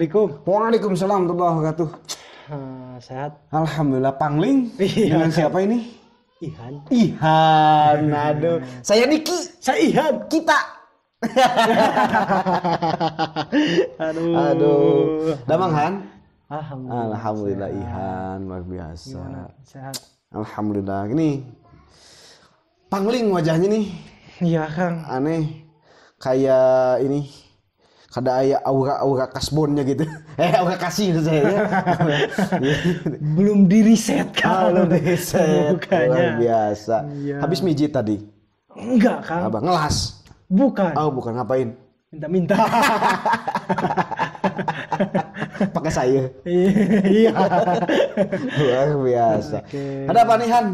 Assalamualaikum. Waalaikumsalam warahmatullahi wabarakatuh. sehat. Alhamdulillah pangling. Iya. Dengan siapa ini? Ihan. Ihan. Aduh. Saya Niki. Saya Ihan. Kita. Aduh. Aduh. Damang Han. Alhamdulillah. Alhamdulillah Ihan luar biasa. Iya, sehat. Alhamdulillah. Ini pangling wajahnya nih. Iya, Kang. Aneh. Kayak ini kada aya aura-aura kasbonnya gitu. eh aura kasih itu saya. Ya. belum diriset ah, kan. belum diriset. reset Luar biasa. ya. Habis mijit tadi. Enggak, kan Abang ngelas. Bukan. Oh, bukan ngapain? Minta-minta. Pakai saya. iya. Luar biasa. Okay. Ada apa nih Han?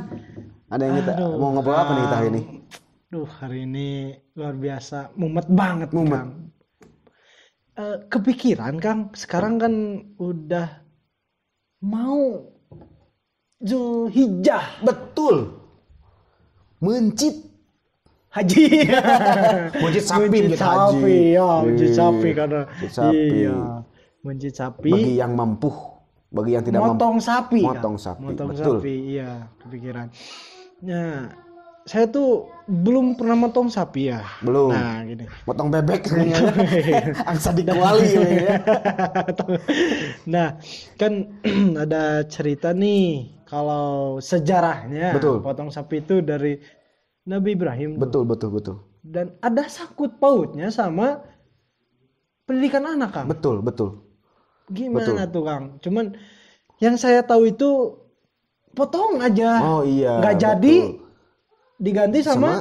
Ada yang kita mau ngobrol apa nih kita hari ini? Duh, hari ini luar biasa, mumet banget, mumet. Kan. Eh, kepikiran Kang sekarang kan udah mau Zulhijjah betul mencit haji mencit sapi mencit sapi ya mencit iya, sapi karena mencit sapi. iya mencit sapi bagi yang mampu bagi yang tidak motong mampu motong sapi motong sapi motong betul sapi iya kepikiran nah saya tuh belum pernah motong sapi ya. Belum. Nah, gini. Motong bebek kayaknya. Angsa di kuali ya. Iya. nah, kan ada cerita nih kalau sejarahnya betul. potong sapi itu dari Nabi Ibrahim. Betul, tuh. betul, betul. Dan ada sangkut pautnya sama pendidikan anak, Kang. Betul, betul. Gimana betul. tuh, Kang? Cuman yang saya tahu itu potong aja. Oh iya. Gak jadi. Betul diganti sama, sama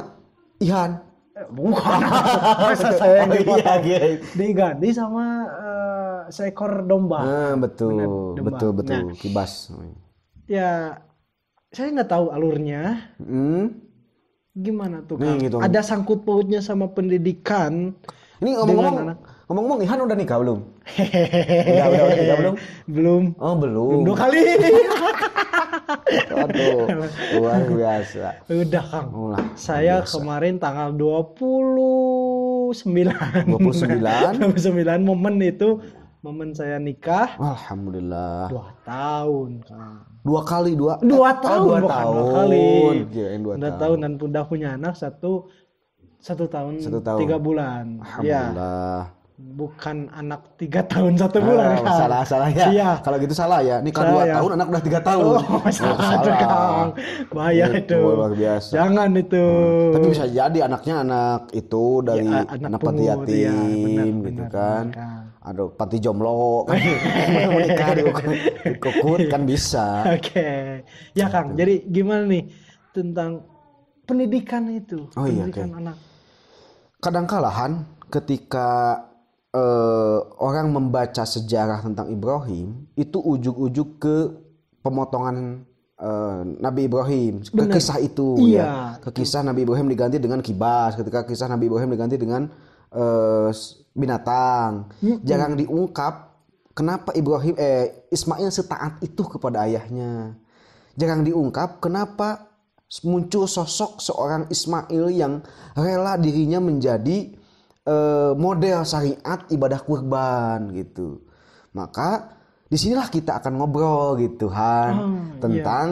Ihan. Eh, bukan. Masa saya yang oh, iya, iya, iya. diganti sama uh, seekor domba. Nah, betul. Domba. Betul, betul. Nah, kibas. Ya, saya nggak tahu alurnya. Hmm. Gimana tuh, Nih, Gitu. Ada sangkut pautnya sama pendidikan. Ini ngomong-ngomong, ngomong-ngomong Ihan udah nikah belum? udah, udah, udah nikah belum? Belum. Oh, belum. dua kali. Aduh, luar biasa. Udah, Kang. Ulah, saya biasa. kemarin tanggal 29. 29. 29 momen itu momen saya nikah. Alhamdulillah. Dua tahun, Kang dua kali dua dua ah, tahun oh, dua bukan tahun. dua kali Kirain dua, dua tahun. tahun dan udah punya anak satu satu tahun, satu tahun. tiga bulan. Ya. Alhamdulillah. Ya. Bukan anak tiga tahun satu bulan. Ah, kan? Salah salah ya. Iya. Kalau gitu salah ya. Nikah salah dua ya. tahun, anak udah tiga tahun. Oh, oh salah, salah. Itu, Kang. Bahaya itu. Luar biasa. Jangan itu. Hmm. Tapi bisa jadi anaknya anak itu dari ya, anak, anak pati iya, yatim, ya, benar, gitu benar, kan. Benar, kan. Aduh, pati jomblo kan menikah kan. di kukut kan bisa. Oke. Okay. Ya Kang, gitu. jadi gimana nih tentang pendidikan itu, oh, iya, pendidikan iya, okay. anak kadang kadangkalahan ketika uh, orang membaca sejarah tentang Ibrahim itu ujuk-ujuk ke pemotongan uh, Nabi Ibrahim Bener. kisah itu iya, ya ke kisah Nabi Ibrahim diganti dengan kibas ketika kisah Nabi Ibrahim diganti dengan uh, binatang mm jarang diungkap kenapa Ibrahim eh Ismail setaat itu kepada ayahnya jarang diungkap kenapa muncul sosok seorang Ismail yang rela dirinya menjadi e, model syariat ibadah kurban gitu. Maka disinilah kita akan ngobrol gitu Han hmm, iya. tentang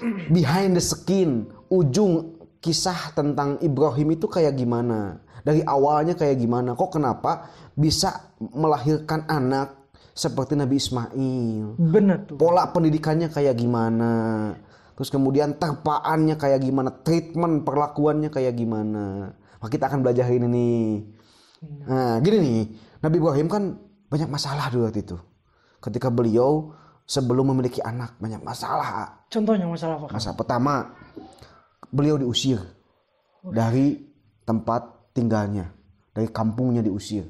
yeah. behind the skin ujung kisah tentang Ibrahim itu kayak gimana dari awalnya kayak gimana kok kenapa bisa melahirkan anak seperti Nabi Ismail. Benar tuh. Pola pendidikannya kayak gimana? terus kemudian terpaannya kayak gimana treatment perlakuannya kayak gimana nah, kita akan belajar ini nih iya. nah gini nih Nabi Ibrahim kan banyak masalah dulu waktu itu ketika beliau sebelum memiliki anak banyak masalah contohnya masalah apa masalah pertama beliau diusir dari tempat tinggalnya dari kampungnya diusir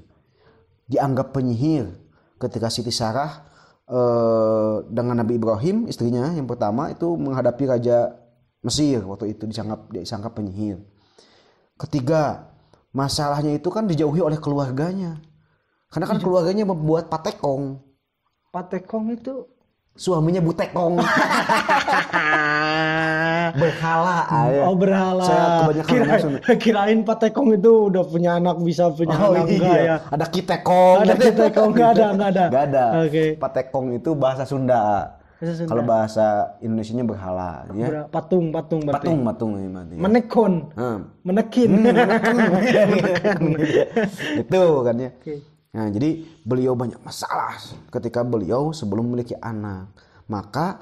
dianggap penyihir ketika Siti Sarah Eh, dengan Nabi Ibrahim istrinya yang pertama itu menghadapi raja Mesir waktu itu disangkap disangkap penyihir. Ketiga, masalahnya itu kan dijauhi oleh keluarganya. Karena kan iya. keluarganya membuat patekong. Patekong itu suaminya butekong. berhala. ayo. Oh berhala. Saya kebanyakan Kira, kirain Pak Tekong itu udah punya anak bisa punya oh, anak iya. ya? Ada kitekong. Ada kitekong enggak ada enggak ada. Enggak ada. Okay. Pak Tekong itu bahasa Sunda. Kalau bahasa Indonesianya berhala, ya. Patung, patung berarti. Patung, patung ya, berarti. Menekon. Hmm. Menekin. Hmm, menekin. menekin. kan ya. Okay. Nah, jadi beliau banyak masalah ketika beliau sebelum memiliki anak. Maka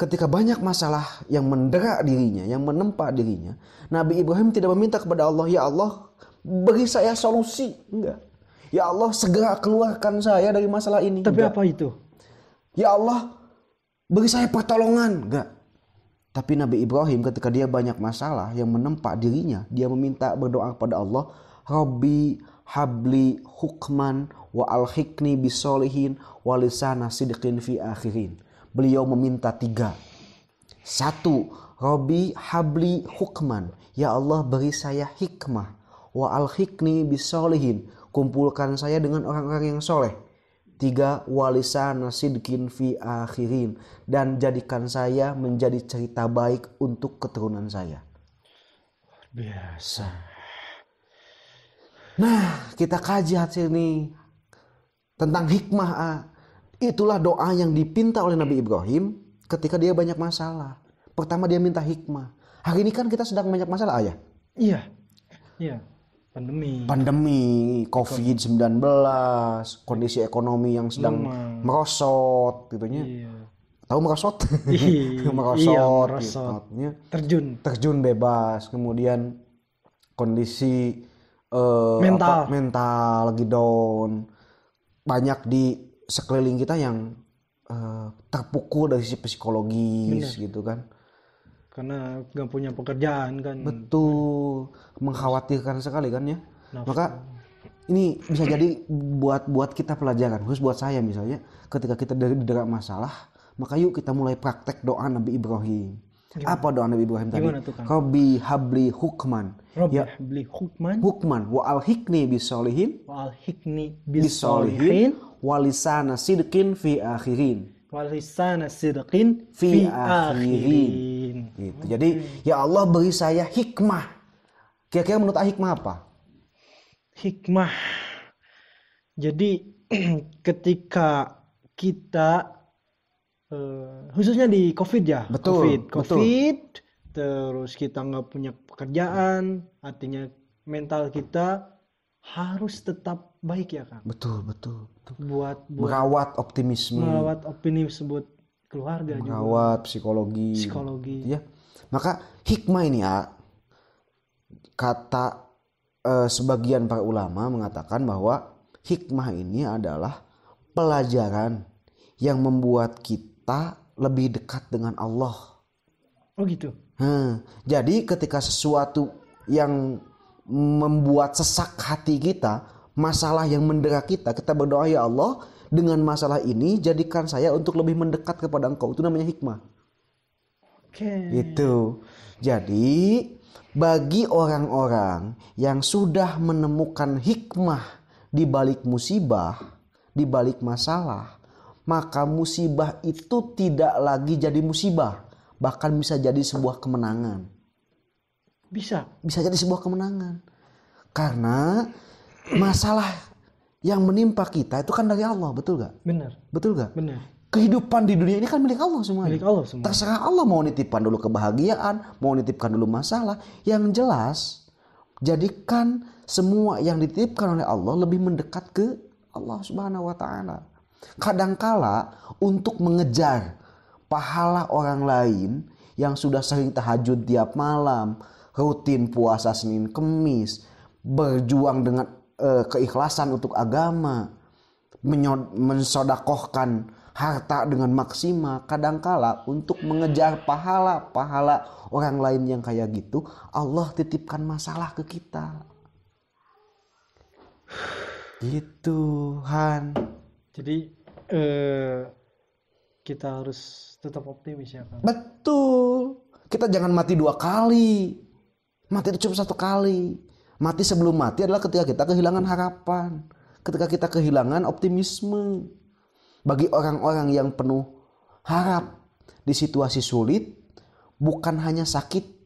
ketika banyak masalah yang mendera dirinya, yang menempa dirinya, Nabi Ibrahim tidak meminta kepada Allah, "Ya Allah, beri saya solusi." Enggak. "Ya Allah, segera keluarkan saya dari masalah ini." Tapi Enggak. apa itu? "Ya Allah, beri saya pertolongan." Enggak. Tapi Nabi Ibrahim ketika dia banyak masalah yang menempa dirinya, dia meminta berdoa kepada Allah, "Rabbi habli hukman wa al hikni bisolehin walisana sidqin fi akhirin. Beliau meminta tiga. Satu, Robi habli hukman. Ya Allah beri saya hikmah. Wa al hikni bisolihin, Kumpulkan saya dengan orang-orang yang soleh. Tiga, walisana sidqin fi akhirin. Dan jadikan saya menjadi cerita baik untuk keturunan saya. Biasa. Nah, kita kaji hasil ini tentang hikmah. Ah. Itulah doa yang dipinta oleh Nabi Ibrahim ketika dia banyak masalah. Pertama dia minta hikmah. Hari ini kan kita sedang banyak masalah, ayah. Iya. Iya. Pandemi. Pandemi, COVID-19, kondisi ekonomi yang sedang merosot gitu Iya tahu merosot iya, merosot, iya, gitu merosot. Gitu, terjun terjun bebas kemudian kondisi uh, mental apa, mental lagi down banyak di sekeliling kita yang uh, terpukul dari sisi psikologis Bener. gitu kan karena nggak punya pekerjaan kan betul mengkhawatirkan sekali kan ya Nafsu. maka ini bisa jadi buat buat kita pelajaran khusus buat saya misalnya ketika kita dari derak masalah maka yuk kita mulai praktek doa Nabi Ibrahim Gimana? Apa doa Nabi Ibrahim tadi? Robi habli hukman. Robi ya. habli hukman. Hukman. Wa al hikni bisolihin. Wa al hikni bisolihin. Wa lisana sidqin fi akhirin. Wa lisana sidqin fi, fi akhirin. akhirin. Gitu. Okay. Jadi ya Allah beri saya hikmah. Kira-kira menurut ah hikmah apa? Hikmah. Jadi ketika kita uh, khususnya di covid ya betul, covid covid terus kita nggak punya pekerjaan artinya mental kita harus tetap baik ya kan betul betul, betul. buat, buat merawat optimisme merawat optimisme buat keluarga merawat juga. psikologi psikologi gitu ya maka hikmah ini ya kata eh, sebagian para ulama mengatakan bahwa hikmah ini adalah pelajaran yang membuat kita kita lebih dekat dengan Allah. Oh gitu. Hmm. Jadi ketika sesuatu yang membuat sesak hati kita, masalah yang mendera kita, kita berdoa ya Allah, dengan masalah ini jadikan saya untuk lebih mendekat kepada Engkau. Itu namanya hikmah. Oke. Okay. Itu. Jadi bagi orang-orang yang sudah menemukan hikmah di balik musibah, di balik masalah, maka musibah itu tidak lagi jadi musibah, bahkan bisa jadi sebuah kemenangan. Bisa, bisa jadi sebuah kemenangan. Karena masalah yang menimpa kita itu kan dari Allah, betul gak? Benar. Betul gak? Benar kehidupan di dunia ini kan milik Allah semua. Milik Allah semua. Terserah Allah mau nitipkan dulu kebahagiaan, mau nitipkan dulu masalah. Yang jelas, jadikan semua yang dititipkan oleh Allah lebih mendekat ke Allah Subhanahu wa taala. Kadangkala untuk mengejar pahala orang lain yang sudah sering tahajud tiap malam, rutin puasa Senin Kemis, berjuang dengan uh, keikhlasan untuk agama, menyod, mensodakohkan harta dengan maksimal. Kadangkala untuk mengejar pahala-pahala orang lain yang kayak gitu, Allah titipkan masalah ke kita. Gitu, Han jadi eh, kita harus tetap optimis ya kan? betul kita jangan mati dua kali mati itu cuma satu kali mati sebelum mati adalah ketika kita kehilangan harapan ketika kita kehilangan optimisme bagi orang-orang yang penuh harap di situasi sulit bukan hanya sakit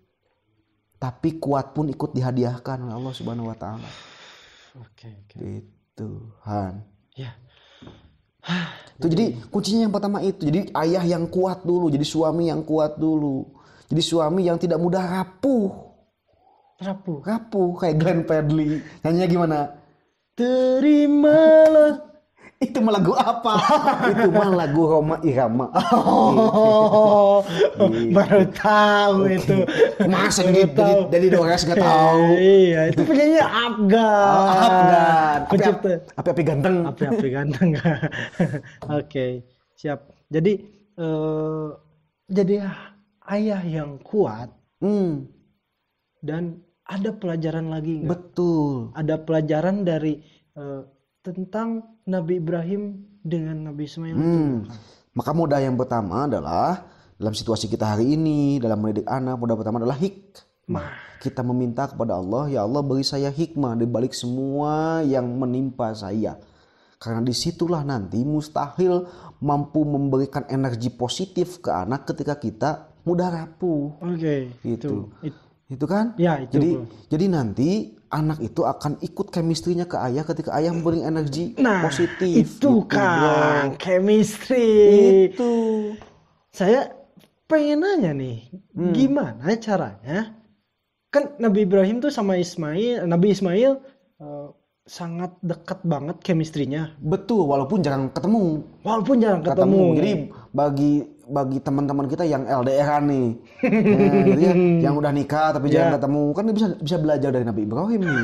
tapi kuat pun ikut dihadiahkan oleh Allah Subhanahu wa taala. Oke, okay, oke. Okay. Gitu, Han. Ya, Tuh, jadi kuncinya yang pertama itu. Jadi ayah yang kuat dulu, jadi suami yang kuat dulu. Jadi suami yang tidak mudah rapuh. Rapuh. Rapuh kayak Glenn Padley. Nyanyinya gimana? Terimalah itu mah lagu apa? itu mah lagu Roma Irama. Oh, gitu. baru tahu okay. itu. Masa dari, Dores gak tahu. iya, itu penyanyi Afgan. Oh, Afgan. Pencipta. Api-api ganteng. Api-api ganteng. Oke, okay. siap. Jadi, uh, jadi ayah yang kuat. Hmm. Dan ada pelajaran lagi nggak? Betul. Ada pelajaran dari uh, tentang Nabi Ibrahim dengan Nabi Ismail hmm. Maka modal yang pertama adalah dalam situasi kita hari ini dalam mendidik anak modal pertama adalah hikmah. Kita meminta kepada Allah, ya Allah beri saya hikmah di balik semua yang menimpa saya. Karena disitulah nanti mustahil mampu memberikan energi positif ke anak ketika kita mudah rapuh. Oke. Okay, gitu. Itu. itu kan? Ya, itu. Jadi, jadi nanti anak itu akan ikut kemistrinya ke ayah ketika ayah memberi energi nah, positif. Itu gitu, kan, bro. chemistry. Itu. Saya pengen nanya nih, hmm. gimana caranya? Kan Nabi Ibrahim tuh sama Ismail, Nabi Ismail uh, sangat dekat banget kemistrinya Betul, walaupun jarang ketemu. Walaupun jarang ketemu. ketemu. Jadi bagi bagi teman-teman kita yang LDR nih. Nah, gitu ya, yang udah nikah tapi yeah. jarang ya. ketemu, kan bisa bisa belajar dari Nabi Ibrahim nih.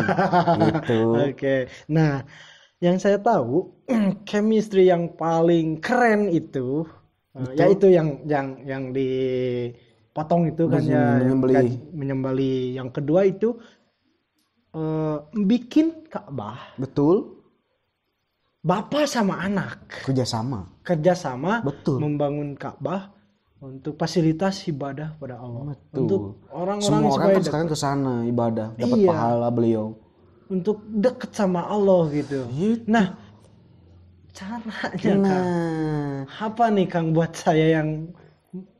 gitu. Oke. Okay. Nah, yang saya tahu chemistry yang paling keren itu eh, Betul. ya itu yang yang yang dipotong itu kan ya menyembeli. menyembeli yang kedua itu uh, bikin Ka'bah. Betul bapak sama anak kerjasama kerjasama betul membangun Ka'bah untuk fasilitas ibadah pada Allah betul. untuk orang-orang semua orang kan sekarang ke sana ibadah dapat iya. pahala beliau untuk dekat sama Allah gitu, gitu. nah caranya nah. Kang, apa nih Kang buat saya yang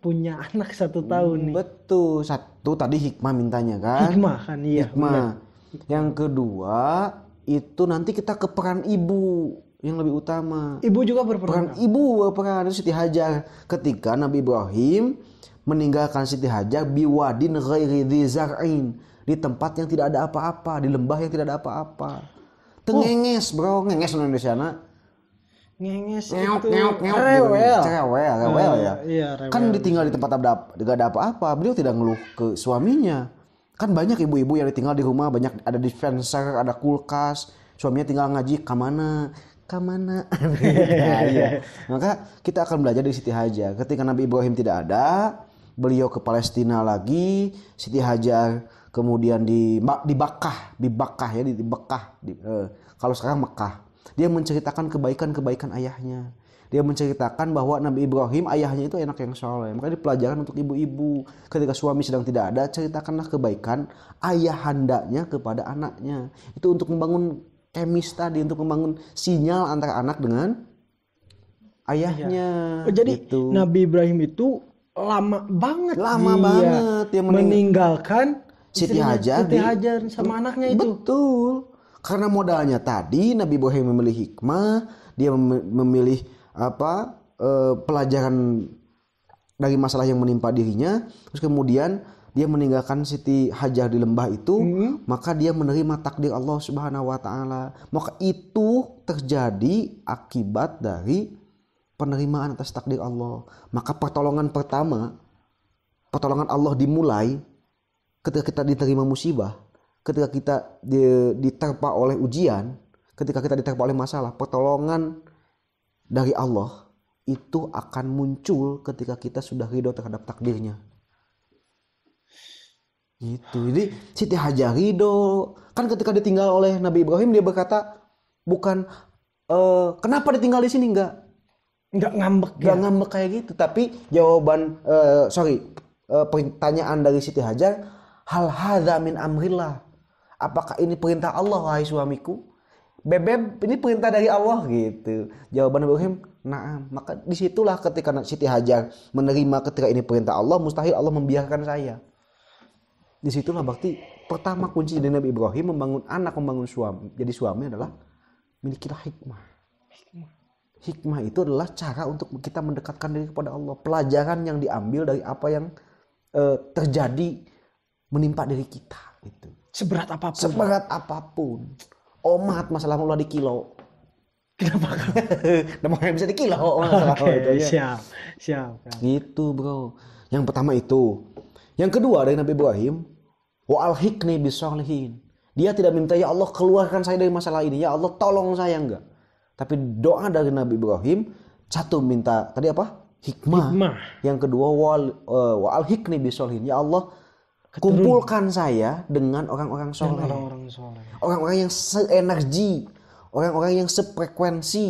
punya anak satu tahun nih betul satu tadi hikmah mintanya kan hikmah kan iya hikmah, hikmah. yang kedua itu nanti kita ke peran ibu yang lebih utama. Ibu juga berperan. Peran ibu berperan itu Siti Hajar ketika Nabi Ibrahim meninggalkan Siti Hajar biwadin ghairi dzar'in di tempat yang tidak ada apa-apa, di lembah yang tidak ada apa-apa. Tengenges, oh. Bro, ngenges Indonesia na. Ngenges ngeok, itu ngeok, ngeok, rewel. Rewel, rewel iya, ya. Iya, kan rewel. Kan ditinggal di tempat ada tidak ada apa-apa, beliau tidak ngeluh ke suaminya. Kan banyak ibu-ibu yang ditinggal di rumah, banyak ada dispenser, ada kulkas, suaminya tinggal ngaji ke mana kemana? ya, iya. maka kita akan belajar dari Siti Hajar ketika Nabi Ibrahim tidak ada beliau ke Palestina lagi Siti Hajar kemudian di di Bakah di Bakah ya di, di di, eh, kalau sekarang Mekah dia menceritakan kebaikan-kebaikan ayahnya dia menceritakan bahwa Nabi Ibrahim ayahnya itu enak yang soleh. maka ini pelajaran untuk ibu-ibu. Ketika suami sedang tidak ada, ceritakanlah kebaikan ayah ayahandanya kepada anaknya. Itu untuk membangun kemis tadi untuk membangun sinyal antara anak dengan ayahnya. Ya. Jadi gitu. Nabi Ibrahim itu lama banget lama dia banget dia mening meninggalkan Siti Hajar, Siti Hajar sama anaknya itu. Betul. Karena modalnya tadi Nabi Ibrahim memilih hikmah, dia memilih apa? E, pelajaran dari masalah yang menimpa dirinya, terus kemudian dia meninggalkan Siti Hajar di lembah itu, hmm. maka dia menerima takdir Allah Subhanahu wa taala. Maka itu terjadi akibat dari penerimaan atas takdir Allah. Maka pertolongan pertama, pertolongan Allah dimulai ketika kita diterima musibah, ketika kita diterpa oleh ujian, ketika kita diterpa oleh masalah, pertolongan dari Allah itu akan muncul ketika kita sudah ridho terhadap takdirnya Gitu. Jadi Siti Hajar Ridho kan ketika ditinggal oleh Nabi Ibrahim dia berkata bukan e, kenapa ditinggal di sini enggak enggak ngambek enggak ya? ngambek kayak gitu tapi jawaban e, sorry e, pertanyaan dari Siti Hajar hal hadza min amrillah apakah ini perintah Allah wahai suamiku Bebem ini perintah dari Allah gitu jawaban Ibrahim nah maka disitulah ketika Siti Hajar menerima ketika ini perintah Allah mustahil Allah membiarkan saya disitulah bakti pertama kunci dari Nabi Ibrahim membangun anak membangun suami jadi suami adalah milikilah hikmah hikmah itu adalah cara untuk kita mendekatkan diri kepada Allah pelajaran yang diambil dari apa yang e, terjadi menimpa diri kita itu seberat apapun seberat apapun omat masalah Allah di kilo Kenapa? Kenapa yang bisa dikilau? Oh, okay, itu ya. siap, siap. Kan. Gitu bro. Yang pertama itu. Yang kedua dari Nabi Ibrahim, Wa alhiqni bisolihin. Dia tidak minta ya Allah keluarkan saya dari masalah ini. Ya Allah tolong saya enggak. Tapi doa dari Nabi Ibrahim satu minta tadi apa? Hikmah. Hikmah. Yang kedua wal uh, eh, wa alhiqni bisolihin. Ya Allah kumpulkan saya dengan orang-orang soleh. Orang-orang soleh. Orang-orang yang seenergi, orang-orang yang sefrekuensi,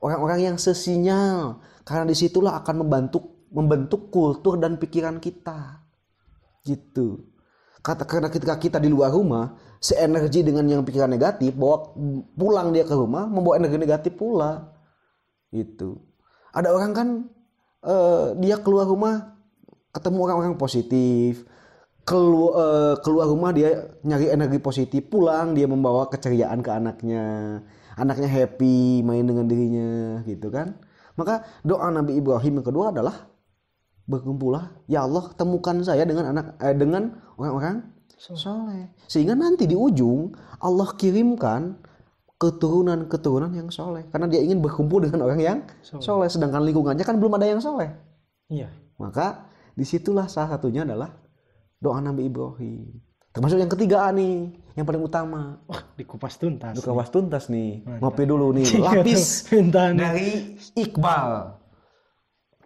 orang-orang yang sesinyal. Karena disitulah akan membantu membentuk kultur dan pikiran kita. Gitu kata karena ketika kita di luar rumah seenergi dengan yang pikiran negatif bawa pulang dia ke rumah membawa energi negatif pula gitu ada orang kan eh, dia keluar rumah ketemu orang-orang positif keluar eh, keluar rumah dia nyari energi positif pulang dia membawa keceriaan ke anaknya anaknya happy main dengan dirinya gitu kan maka doa Nabi Ibrahim yang kedua adalah berkumpullah ya Allah temukan saya dengan anak eh, dengan orang-orang soleh sehingga nanti di ujung Allah kirimkan keturunan-keturunan yang soleh karena dia ingin berkumpul dengan orang yang soleh, sedangkan lingkungannya kan belum ada yang soleh iya maka disitulah salah satunya adalah doa Nabi Ibrahim termasuk yang ketiga nih yang paling utama wah dikupas tuntas dikupas tuntas nih ngopi dulu nih iya, lapis dari Iqbal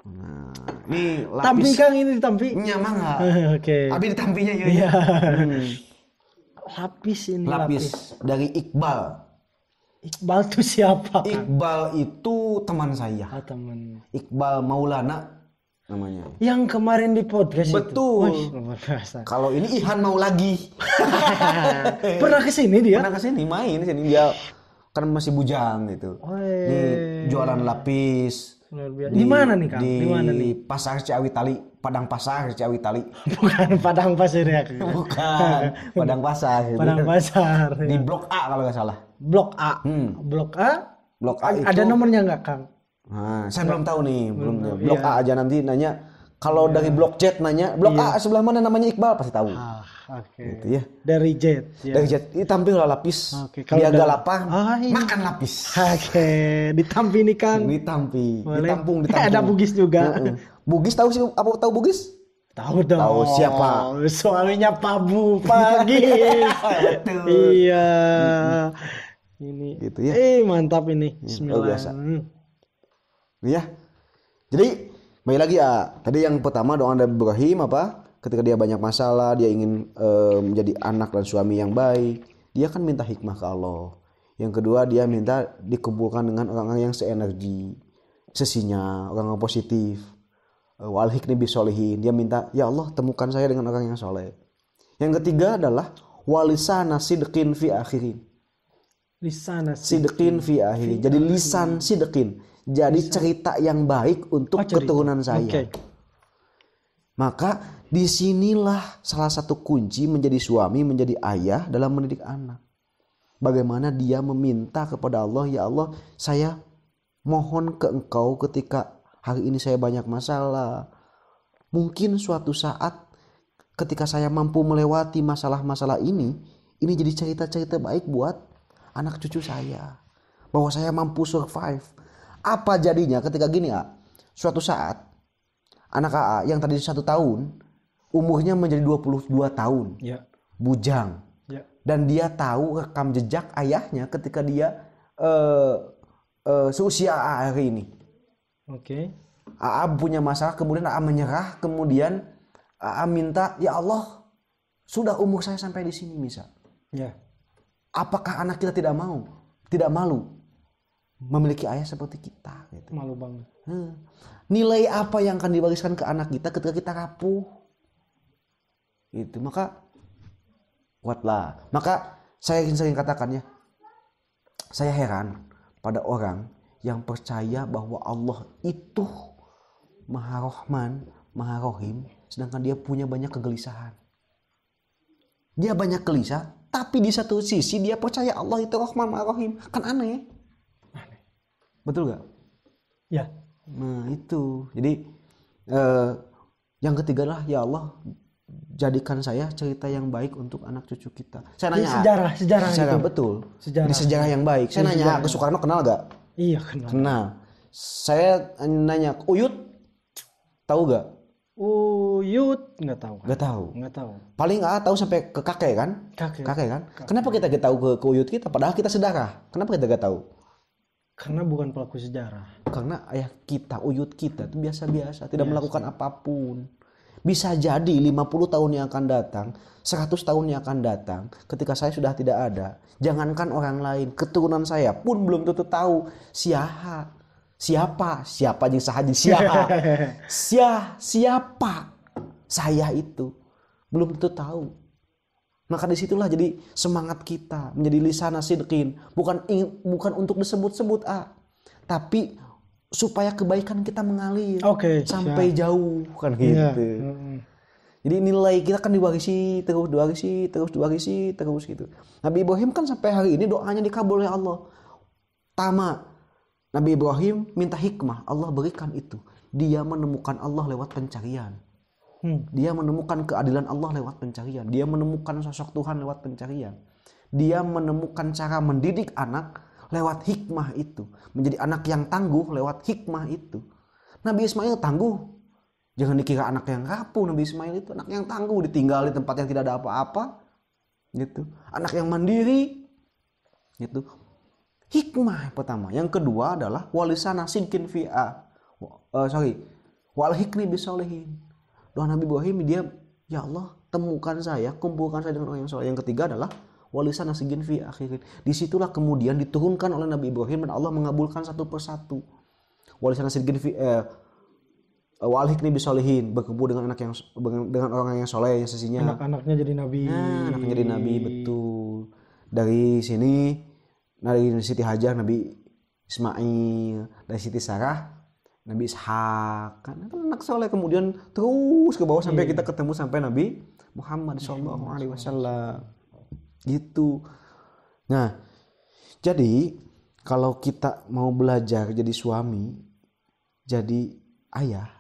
nah Nih lapis. Tampi Kang ini ditampi. nyaman enggak? Oke. Okay. Tapi ditampinya ya. Iya. Hmm. Lapis ini lapis. lapis. Dari Iqbal. Iqbal itu siapa? Iqbal itu teman saya. Ah, teman. Iqbal Maulana namanya. Yang kemarin di podcast Betul. Kalau ini Ihan mau lagi. Pernah ke sini dia? Pernah ke sini main sini dia kan masih bujang gitu. Oh, Nih jualan lapis luar Di, mana nih kang Di, mana nih? Pasar Ciawi Tali, Padang Pasar Ciawi Tali. Bukan Padang Pasir ya? Bukan, Padang Pasar. Padang Pasar. Di ya. Blok A kalau nggak salah. Blok A. Hmm. Blok A. Blok A. Itu... Ada nomornya nggak kang? Nah, saya belum tahu nih, belum. belum. Blok iya. A aja nanti nanya kalau yeah. dari blok jet nanya, blok yeah. A iya. sebelah mana namanya Iqbal pasti tahu. Ah, okay. Gitu ya. Dari Jet. Yeah. Dari tampil Ditampil lapis. Okay. Kalau gak udah... lapar, oh, ah, iya. makan lapis. Oke, okay. nih kan. Ditampi. Boleh. Ditampung, ditampung. Ada Bugis juga. Uh -uh. Bugis tahu sih apa tahu Bugis? Tahu dong. Tahu siapa? Suaminya Pak Bu pagi. iya. Iya. Ini. Gitu ya. Eh, mantap ini. Bismillah. Iya, biasa. Hmm. Jadi Baik lagi ya, tadi yang pertama doa Nabi Ibrahim apa? Ketika dia banyak masalah, dia ingin e, menjadi anak dan suami yang baik, dia kan minta hikmah ke Allah. Yang kedua dia minta dikumpulkan dengan orang-orang yang seenergi, sesinya, orang orang positif. Eh, wal hikni bisolihin. Dia minta, ya Allah temukan saya dengan orang yang soleh. Yang ketiga adalah walisana sidqin fi akhirin. Lisana sidqin fi akhirin. Jadi lisan sidqin jadi Bisa. cerita yang baik untuk oh, keturunan saya. Okay. Maka disinilah salah satu kunci menjadi suami, menjadi ayah dalam mendidik anak. Bagaimana dia meminta kepada Allah, ya Allah, saya mohon ke engkau ketika hari ini saya banyak masalah. Mungkin suatu saat ketika saya mampu melewati masalah-masalah ini, ini jadi cerita-cerita baik buat anak cucu saya. Bahwa saya mampu survive, apa jadinya ketika gini A? Suatu saat anak AA yang tadi satu tahun umurnya menjadi 22 tahun. Ya. Bujang. Ya. Dan dia tahu rekam jejak ayahnya ketika dia uh, uh, seusia AA hari ini. Oke. Okay. AA punya masalah kemudian AA menyerah kemudian AA minta ya Allah sudah umur saya sampai di sini misal. Ya. Apakah anak kita tidak mau? Tidak malu? memiliki ayah seperti kita gitu. malu banget hmm. nilai apa yang akan diwariskan ke anak kita ketika kita rapuh itu maka kuatlah maka saya ingin sering katakan ya saya heran pada orang yang percaya bahwa Allah itu maha rohman maha rohim sedangkan dia punya banyak kegelisahan dia banyak gelisah tapi di satu sisi dia percaya Allah itu rohman maha rohim kan aneh Betul nggak? Ya. Nah itu. Jadi eh, yang ketiga lah ya Allah jadikan saya cerita yang baik untuk anak cucu kita. Saya nanya. nanya sejarah, sejarah, sejarah gitu. betul. Sejarah. Ini sejarah yang baik. Saya Ini nanya sejarah. ke Soekarno kenal gak? Iya kenal. Kenal. Saya nanya Uyut tahu gak? Uyut nggak tahu. Nggak kan? tahu. Nggak tahu. Paling ah tahu sampai ke kakek kan? Kakek. Kakek kan? Kakek. Kenapa kita gak tahu ke, ke Uyut kita? Padahal kita sedarah Kenapa kita gak tahu? karena bukan pelaku sejarah karena ayah kita uyut kita itu biasa-biasa tidak biasa. melakukan apapun bisa jadi 50 tahun yang akan datang 100 tahun yang akan datang ketika saya sudah tidak ada jangankan orang lain keturunan saya pun belum tentu tahu siapa siapa siapa jeng sahaja siapa siapa siapa saya itu belum tentu tahu maka disitulah jadi semangat kita menjadi lisana sidqin. Bukan bukan untuk disebut-sebut ah, tapi supaya kebaikan kita mengalir okay, sampai ya. jauh kan iya. gitu. Yeah. Jadi nilai kita kan diwarisi terus diwarisi terus diwarisi terus gitu. Nabi Ibrahim kan sampai hari ini doanya dikabul oleh Allah. Tama Nabi Ibrahim minta hikmah, Allah berikan itu. Dia menemukan Allah lewat pencarian. Hmm. Dia menemukan keadilan Allah lewat pencarian. Dia menemukan sosok Tuhan lewat pencarian. Dia menemukan cara mendidik anak lewat hikmah itu. Menjadi anak yang tangguh lewat hikmah itu. Nabi Ismail tangguh. Jangan dikira anak yang rapuh Nabi Ismail itu. Anak yang tangguh ditinggal di tempat yang tidak ada apa-apa. Gitu. Anak yang mandiri. Gitu. Hikmah yang pertama. Yang kedua adalah walisana sinkin fi'a. Uh, eh, sorry. Wal hikni bisolehin doa Nabi Ibrahim dia ya Allah temukan saya kumpulkan saya dengan orang yang soleh yang ketiga adalah walisan nasigin fi akhirin disitulah kemudian diturunkan oleh Nabi Ibrahim dan Allah mengabulkan satu persatu walisan nasigin fi eh, walhik nabi solehin berkumpul dengan anak yang dengan orang yang soleh yang sesinya anak-anaknya jadi nabi nah, anaknya jadi nabi betul dari sini dari Siti Hajar Nabi Ismail dari Siti Sarah Nabi Ishak kan? kan, anak soleh kemudian terus ke bawah sampai yeah. kita ketemu sampai Nabi Muhammad Shallallahu Alaihi Wasallam gitu nah jadi kalau kita mau belajar jadi suami jadi ayah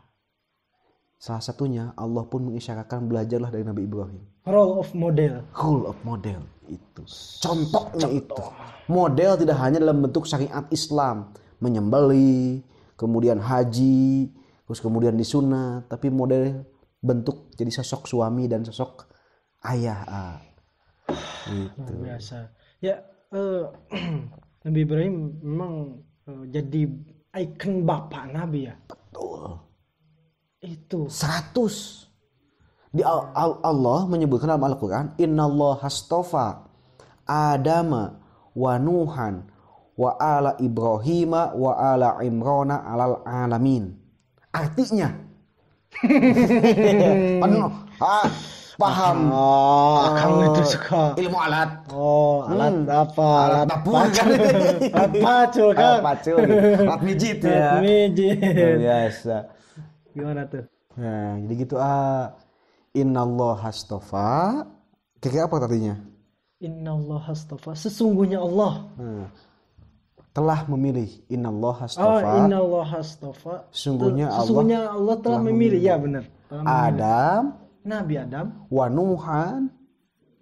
salah satunya Allah pun mengisyaratkan belajarlah dari Nabi Ibrahim role of model role of model itu contohnya Contoh. itu model tidak hanya dalam bentuk syariat Islam menyembeli kemudian haji, terus kemudian disunat, tapi model bentuk jadi sosok suami dan sosok ayah. Ah. Gitu. Luar biasa. Ya, uh, Nabi Ibrahim memang uh, jadi ikon bapak Nabi ya. Betul. Itu. Seratus. Di al al Allah menyebutkan dalam Al-Qur'an, Allah hastofa Adama wa Nuhan wa ala Ibrahim wa ala Imrona alal alamin. Artinya penuh Ha, paham. Ah, ah, oh, akang oh, itu suka ilmu alat. Oh, alat hmm. apa? Alat, alat dapur alat pacul kan. Alat pacul. Alat mijit ya. Alat mijit. biasa. Gimana tuh? Nah, jadi gitu ah. Innallaha astafa. Kira-kira apa artinya? allah astafa. Sesungguhnya Allah. Hmm telah memilih innallaha astafa. Oh, innallaha astafa. Sesungguhnya Allah, Allah telah, memilih. memilih. Ya benar. Adam, Nabi Adam, wa Nuhan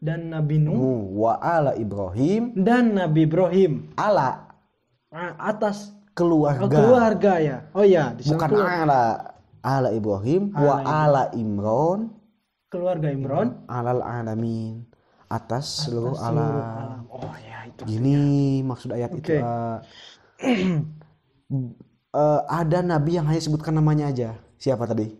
dan Nabi Nuh, wa ala Ibrahim dan Nabi Ibrahim. Ala atas keluarga. Oh, keluarga ya. Oh ya, di Bukan keluarga. ala ala Ibrahim ala wa Ibrahim. ala Imron keluarga Imron alal alamin atas, atas seluruh, seluruh alam. alam. Oh ya. Gini maksud ayat okay. itu. Uh, uh, ada nabi yang hanya sebutkan namanya aja. Siapa tadi?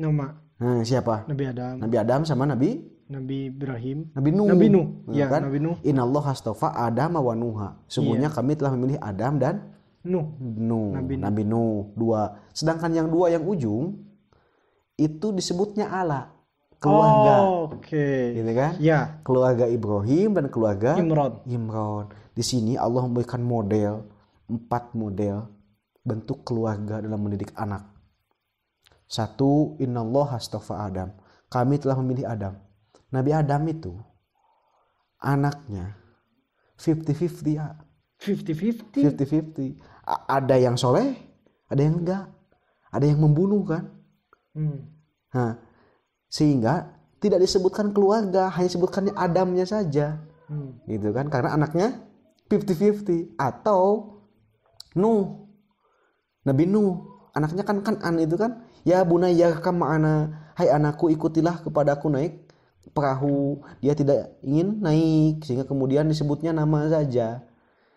Nama. Hmm, siapa? Nabi Adam. Nabi Adam sama Nabi Nabi Ibrahim. Nabi Nuh. Nabi Nuh. Ya, kan? Nabi Nuh. Allah hastofa Adam wa Nuha. Sungguhnya iya. kami telah memilih Adam dan Nuh. Nuh. Nabi, Nuh. Nabi Nuh. Dua. Sedangkan yang dua yang ujung itu disebutnya Allah keluarga. Oh, Oke. Okay. Gitu kan? Ya. Keluarga Ibrahim dan keluarga Imron. Imron. Di sini Allah memberikan model empat model bentuk keluarga dalam mendidik anak. Satu, innallaha astafa Adam. Kami telah memilih Adam. Nabi Adam itu anaknya 50-50 ya. 50-50? 50-50. Ada yang soleh, ada yang enggak. Ada yang membunuh kan. Hmm. Nah, sehingga tidak disebutkan keluarga hanya sebutkannya Adamnya saja hmm. gitu kan karena anaknya 50-50 atau Nuh Nabi Nuh anaknya kan kan an itu kan ya bunaya ana hai anakku ikutilah kepadaku naik perahu dia tidak ingin naik sehingga kemudian disebutnya nama saja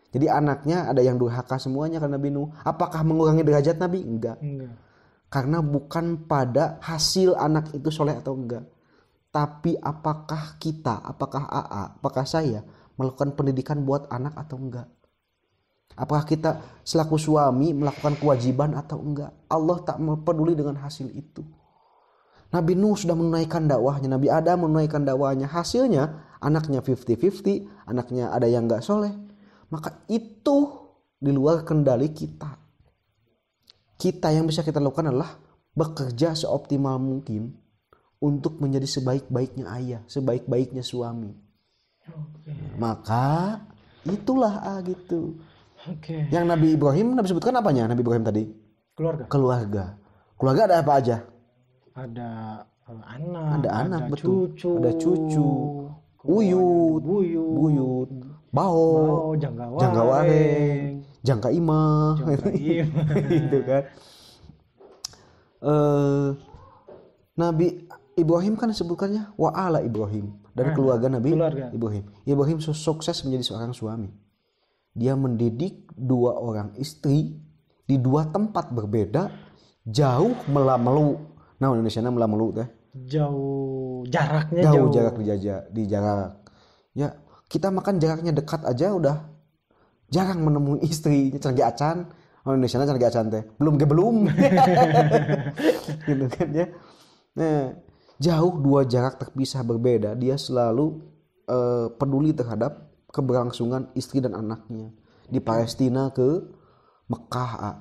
jadi anaknya ada yang durhaka semuanya karena Nabi Nuh apakah mengurangi derajat Nabi enggak, enggak karena bukan pada hasil anak itu soleh atau enggak tapi apakah kita apakah AA apakah saya melakukan pendidikan buat anak atau enggak apakah kita selaku suami melakukan kewajiban atau enggak Allah tak peduli dengan hasil itu Nabi Nuh sudah menunaikan dakwahnya Nabi Adam menunaikan dakwahnya hasilnya anaknya 50-50 anaknya ada yang enggak soleh maka itu di luar kendali kita kita yang bisa kita lakukan adalah bekerja seoptimal mungkin untuk menjadi sebaik-baiknya ayah, sebaik-baiknya suami. Okay. Maka itulah ah, gitu. Okay. Yang Nabi Ibrahim Nabi sebutkan apanya Nabi Ibrahim tadi? Keluarga. Keluarga. Keluarga ada apa aja? Ada uh, anak. Ada anak ada betul. Cucu. Ada cucu. Uyut. Buyut. Buyut. Bao. Bao janggawae jangka ima, jangka gitu kan uh, Nabi Ibrahim kan sebutkannya wa'ala Ibrahim dari ah, keluarga Nabi keluarga. Ibrahim. Ibrahim sukses menjadi seorang suami. Dia mendidik dua orang istri di dua tempat berbeda, jauh melamelu. Nah, Indonesia nah melamelu teh. Jauh jaraknya jauh. Jauh jarak di jarak. Ya, kita makan jaraknya dekat aja udah jarang menemui istri cerdik acan orang oh, Indonesia cerdik acan teh belum ke belum gitu kan ya nah, jauh dua jarak terpisah berbeda dia selalu uh, peduli terhadap keberlangsungan istri dan anaknya di Palestina ke Mekah ah.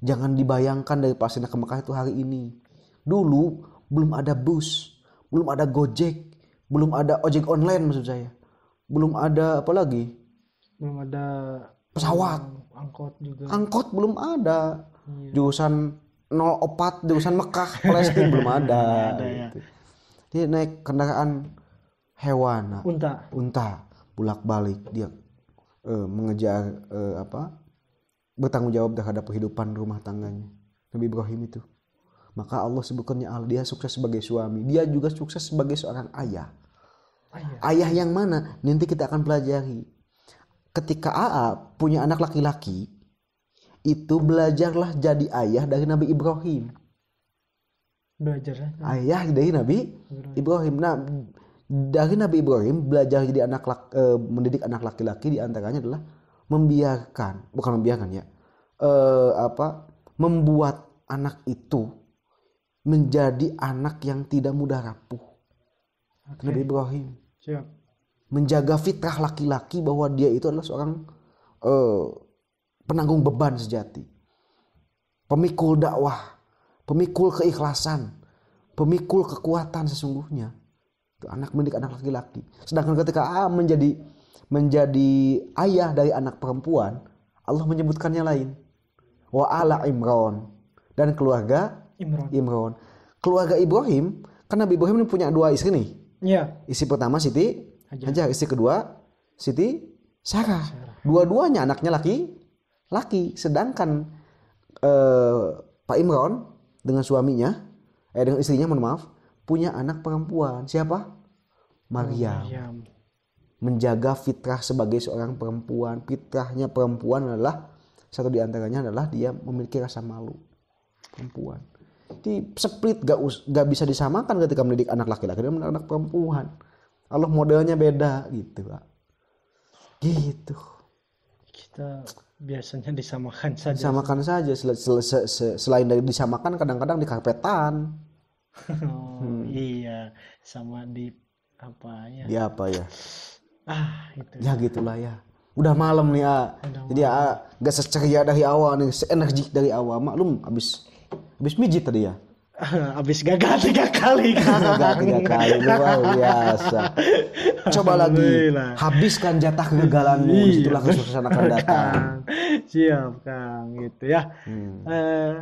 jangan dibayangkan dari Palestina ke Mekah itu hari ini dulu belum ada bus belum ada gojek belum ada ojek online maksud saya belum ada apa lagi belum ada pesawat angkot juga angkot belum ada iya. jurusan 04 jurusan Mekah Palestina belum ada, ada gitu. ya. naik kendaraan hewan unta unta bulak balik dia uh, mengejar uh, apa bertanggung jawab terhadap kehidupan rumah tangganya Nabi Ibrahim itu maka Allah sebutkannya Allah dia sukses sebagai suami dia juga sukses sebagai seorang ayah ayah, ayah yang mana nanti kita akan pelajari ketika AA punya anak laki-laki itu belajarlah jadi ayah dari Nabi Ibrahim. Belajar. ya Ayah dari Nabi Ibrahim. Nah, dari Nabi Ibrahim belajar jadi anak laki, e, eh, mendidik anak laki-laki diantaranya adalah membiarkan, bukan membiarkan ya, e, apa, membuat anak itu menjadi anak yang tidak mudah rapuh. Okay. Nabi Ibrahim. Siap menjaga fitrah laki-laki bahwa dia itu adalah seorang uh, penanggung beban sejati, pemikul dakwah, pemikul keikhlasan, pemikul kekuatan sesungguhnya. Itu anak mendidik anak laki-laki. Sedangkan ketika A menjadi menjadi ayah dari anak perempuan, Allah menyebutkannya lain. Wa ala Imran dan keluarga Imron. Imran. Keluarga Ibrahim, karena Nabi Ibrahim punya dua istri nih. Iya. Istri pertama Siti aja istri kedua Siti Sarah. Dua-duanya anaknya laki laki sedangkan eh, Pak Imron dengan suaminya eh dengan istrinya mohon maaf punya anak perempuan siapa? Maryam. Menjaga fitrah sebagai seorang perempuan. Fitrahnya perempuan adalah satu diantaranya adalah dia memiliki rasa malu perempuan. Jadi split gak, us, gak bisa disamakan ketika mendidik anak laki-laki dan anak perempuan. Allah modelnya beda gitu pak gitu kita biasanya disamakan saja disamakan saja sel selain dari disamakan kadang-kadang di oh hmm. iya sama di apa ya di apa ya ah itu ya gitulah ya udah malam nih jadi ah gak seceria dari awal nih seenergik dari awal maklum abis abis mijit tadi ya habis gagal tiga kali kan gagal tiga kan? kali luar biasa coba lagi habiskan jatah kegagalanmu iya. disitulah kesuksesan akan datang siap kang gitu ya hmm. uh,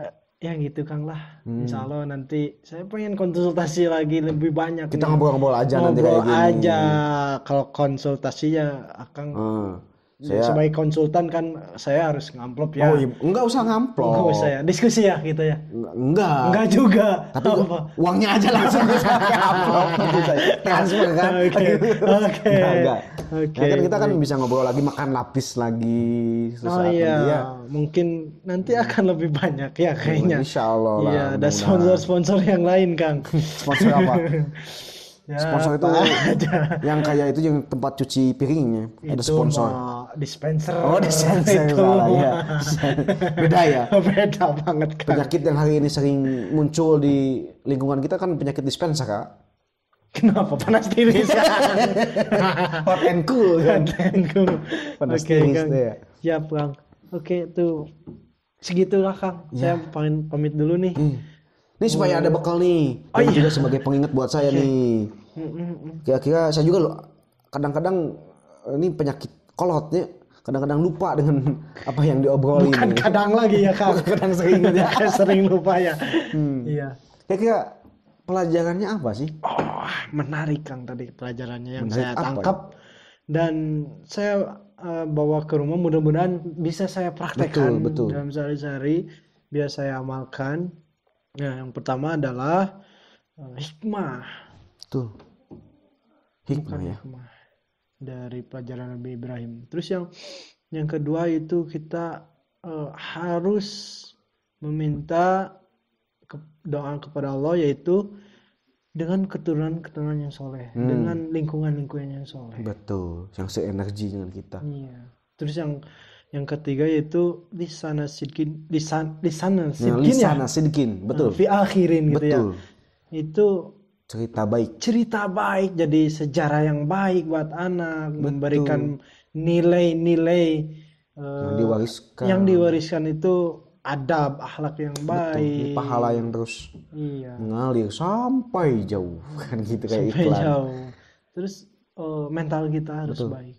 ya gitu kang lah hmm. insya allah nanti saya pengen konsultasi lagi lebih banyak kita ngobrol-ngobrol aja ngobrol nanti kayak gini aja kalau konsultasinya akan hmm saya sebagai konsultan kan saya harus ngamplop ya. Oh, iya. enggak usah ngamplop. Enggak usah ya. Diskusi ya gitu ya. Enggak. Enggak juga. Tapi Apa? uangnya aja langsung bisa ke gitu saya. Transfer kan. Oke. Oke. Enggak. Oke. Nah, kan kita kan bisa ngobrol lagi makan lapis lagi sesaat oh, iya. ya. Mungkin nanti akan lebih banyak ya kayaknya. Insya Allah lah. Iya, ada sponsor-sponsor yang lain, Kang. sponsor apa? Ya, sponsor itu aja. yang kayak itu yang tempat cuci piringnya itu ada sponsor dispenser. Oh, dispenser itu. ya. Beda ya. Beda banget kan. Penyakit yang hari ini sering muncul di lingkungan kita kan penyakit dispenser, Kak. Kenapa panas tiris? Iya. Hot and cool. Kan? Hot and cool. Panas okay, tiris kan. ya. ya Kang. Oke, okay, tuh segitulah Kang. Ya. Saya pamit pamit dulu nih. Hmm. Ini supaya oh. ada bekal nih. Oh, iya. juga sebagai pengingat buat saya okay. nih. Hmm, hmm, hmm. Kira-kira saya juga loh kadang-kadang eh, ini penyakit kolotnya kadang-kadang lupa dengan apa yang diobrolin. Bukan ini. Ya. kadang lagi ya kak. kadang sering ya. sering lupa ya. Hmm. Iya. Kira-kira pelajarannya apa sih? Oh, menarik Kang tadi pelajarannya yang menarik saya tangkap ya? dan saya uh, bawa ke rumah mudah-mudahan bisa saya praktekkan betul, betul. dalam sehari-hari biar saya amalkan. Nah, yang pertama adalah uh, hikmah. Tuh, Hikmah ya. Hikmah dari pelajaran Nabi Ibrahim. Terus yang yang kedua itu kita uh, harus meminta ke, doa kepada Allah yaitu dengan keturunan-keturunan yang soleh, hmm. dengan lingkungan-lingkungan yang soleh. Betul, yang seenergi dengan kita. Iya. Terus yang yang ketiga yaitu di sana sidkin di sana hmm, sidkin nah, ya. Sana sidkin, betul. Di nah, akhirin gitu ya. betul. ya. Itu cerita baik cerita baik jadi sejarah yang baik buat anak Betul. memberikan nilai-nilai yang eh, diwariskan yang diwariskan itu adab akhlak yang baik Betul. pahala yang terus iya. mengalir sampai jauh kan gitu kayak sampai iklan jauh. terus eh, mental kita harus Betul. baik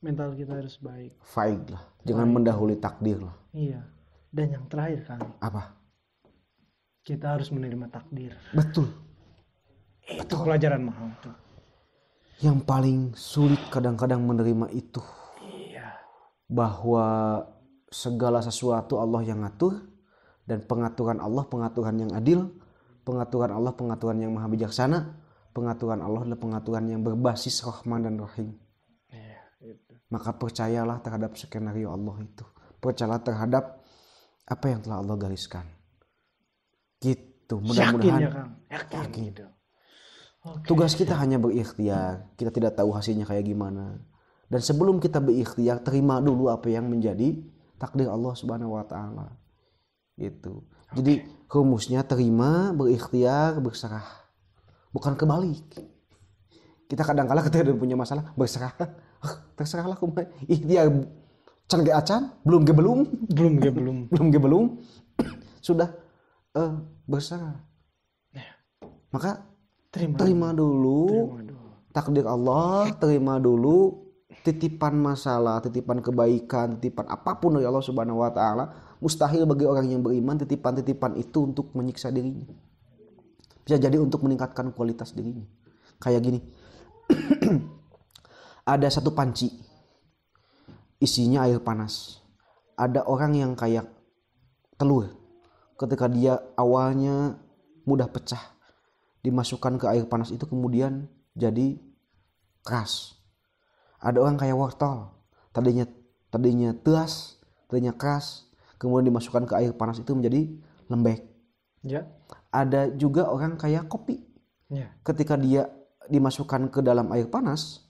mental kita harus baik fight lah jangan baik. mendahului takdir lah iya dan yang terakhir kan apa kita harus menerima takdir betul Betul. Pelajaran mahal itu. Yang paling sulit kadang-kadang menerima itu. Iya. Bahwa segala sesuatu Allah yang ngatur dan pengaturan Allah pengaturan yang adil, pengaturan Allah pengaturan yang maha bijaksana, pengaturan Allah adalah pengaturan yang berbasis rahman dan rahim. Iya, itu. Maka percayalah terhadap skenario Allah itu. Percayalah terhadap apa yang telah Allah gariskan. Gitu. Mudah-mudahan. Yakin ya Kang? Yakin, yakin. gitu Okay. Tugas kita hanya berikhtiar. Kita tidak tahu hasilnya kayak gimana. Dan sebelum kita berikhtiar, terima dulu apa yang menjadi takdir Allah Subhanahu wa taala. Gitu. Okay. Jadi rumusnya terima, berikhtiar, berserah. Bukan kebalik. Kita kadang kala ketika ada punya masalah berserah. Ah, terserahlah aku Ikhtiar can ge acan, belum ge belum, belum ge belum, belum ge belum. Sudah eh, berserah. Nah. Maka terima, terima dulu, dulu takdir Allah terima dulu titipan masalah titipan kebaikan titipan apapun dari Allah Subhanahu Wa Taala mustahil bagi orang yang beriman titipan-titipan itu untuk menyiksa dirinya bisa jadi untuk meningkatkan kualitas dirinya kayak gini ada satu panci isinya air panas ada orang yang kayak telur ketika dia awalnya mudah pecah dimasukkan ke air panas itu kemudian jadi keras. Ada orang kayak wortel, tadinya tadinya teas, tadinya keras, kemudian dimasukkan ke air panas itu menjadi lembek. Ya. Ada juga orang kayak kopi. Ya. Ketika dia dimasukkan ke dalam air panas,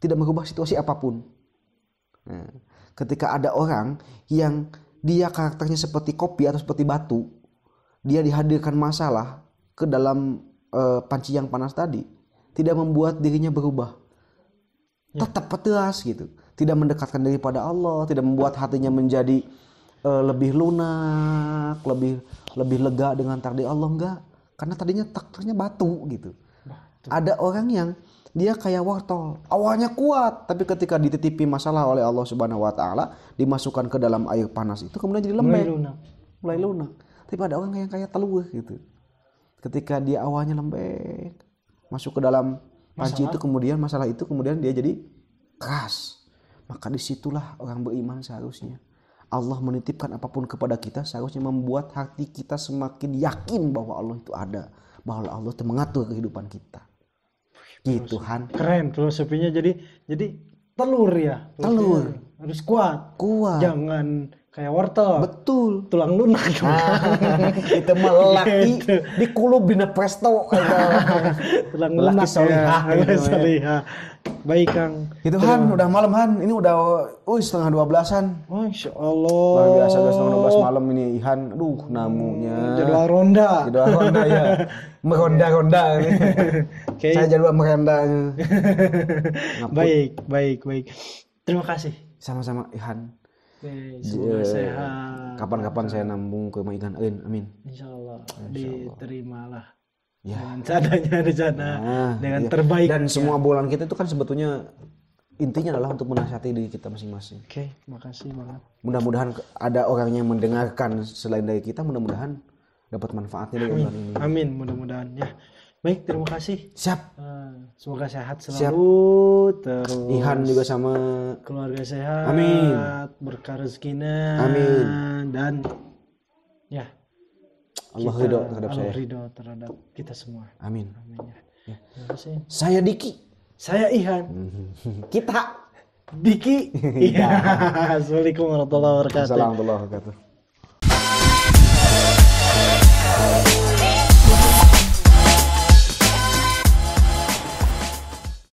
tidak mengubah situasi apapun. Nah, ketika ada orang yang dia karakternya seperti kopi atau seperti batu, dia dihadirkan masalah ke dalam uh, panci yang panas tadi tidak membuat dirinya berubah ya. tetap petelas gitu tidak mendekatkan diri pada Allah tidak membuat hatinya menjadi uh, lebih lunak lebih lebih lega dengan takdir Allah enggak karena tadinya takdirnya batu gitu batu. Nah, ada orang yang dia kayak wortel awalnya kuat tapi ketika dititipi masalah oleh Allah Subhanahu Wa Taala dimasukkan ke dalam air panas itu kemudian jadi lembek mulai lunak mulai lunak tapi ada orang yang kayak telur gitu ketika dia awalnya lembek masuk ke dalam panci itu kemudian masalah itu kemudian dia jadi keras maka disitulah orang beriman seharusnya Allah menitipkan apapun kepada kita seharusnya membuat hati kita semakin yakin bahwa Allah itu ada bahwa Allah itu mengatur kehidupan kita gitu Han keren filosofinya jadi jadi telur ya telur harus kuat kuat jangan kayak wortel betul tulang lunak nah, itu mah lelaki gitu. di kulo bina presto tulang lunak lelaki solihah ya, ya. baik kang itu han udah malam han ini udah oh setengah dua belasan masya allah luar biasa udah setengah dua belas malam ini ihan duh namunya jadwal ronda jadwal ronda ya meronda ronda okay. saya jadwal meronda baik baik baik terima kasih sama-sama ihan semoga eh, sehat. Kapan-kapan saya nambung ke Maidan Ain, amin. Insya Allah, Insya Allah. diterimalah. Ya. Dengan di sana, nah, dengan iya. terbaik. Dan ya. semua bulan kita itu kan sebetulnya intinya adalah untuk menasihati diri kita masing-masing. Oke, okay, makasih banget. Mudah-mudahan ada orang yang mendengarkan selain dari kita, mudah-mudahan dapat manfaatnya dari bulan ini. Amin, mudah-mudahan ya. Baik, terima kasih. Siap. Eh, semoga sehat selalu. Siap. Terus. Ihan juga sama. Keluarga sehat. Amin. Berkah rezekinya. Amin. Dan ya. Allah ridho terhadap Allah saya. Allah ridho terhadap kita semua. Amin. Amin. Ya. ya. Terima kasih. Saya Diki. Saya Ihan. kita. Diki. Iya. Assalamualaikum warahmatullahi wabarakatuh. Assalamualaikum warahmatullahi wabarakatuh.